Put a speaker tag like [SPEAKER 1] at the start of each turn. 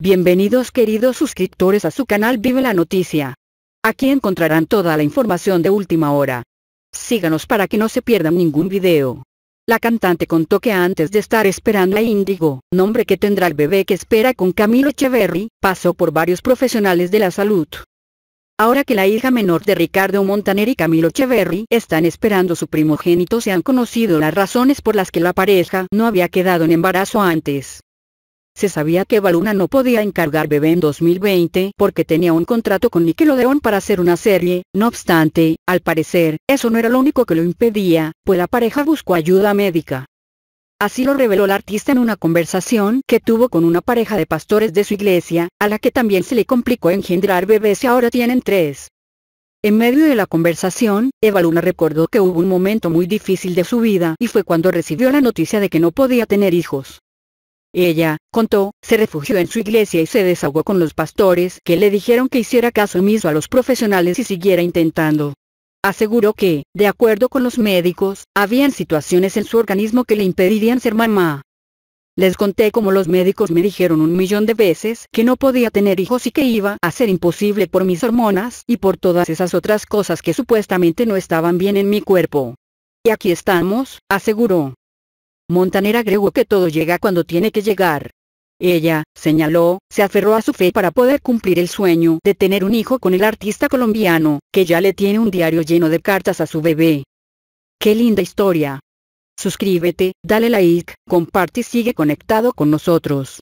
[SPEAKER 1] Bienvenidos queridos suscriptores a su canal Vive la Noticia. Aquí encontrarán toda la información de última hora. Síganos para que no se pierdan ningún video. La cantante contó que antes de estar esperando a Índigo, nombre que tendrá el bebé que espera con Camilo Echeverry, pasó por varios profesionales de la salud. Ahora que la hija menor de Ricardo Montaner y Camilo Echeverry están esperando su primogénito se han conocido las razones por las que la pareja no había quedado en embarazo antes. Se sabía que Evaluna no podía encargar Bebé en 2020 porque tenía un contrato con Nickelodeon para hacer una serie, no obstante, al parecer, eso no era lo único que lo impedía, pues la pareja buscó ayuda médica. Así lo reveló el artista en una conversación que tuvo con una pareja de pastores de su iglesia, a la que también se le complicó engendrar bebés y ahora tienen tres. En medio de la conversación, Evaluna recordó que hubo un momento muy difícil de su vida y fue cuando recibió la noticia de que no podía tener hijos. Ella, contó, se refugió en su iglesia y se desahogó con los pastores que le dijeron que hiciera caso mismo a los profesionales y siguiera intentando. Aseguró que, de acuerdo con los médicos, habían situaciones en su organismo que le impedirían ser mamá. Les conté cómo los médicos me dijeron un millón de veces que no podía tener hijos y que iba a ser imposible por mis hormonas y por todas esas otras cosas que supuestamente no estaban bien en mi cuerpo. Y aquí estamos, aseguró. Montanera agregó que todo llega cuando tiene que llegar. Ella, señaló, se aferró a su fe para poder cumplir el sueño de tener un hijo con el artista colombiano, que ya le tiene un diario lleno de cartas a su bebé. ¡Qué linda historia! Suscríbete, dale like, comparte y sigue conectado con nosotros.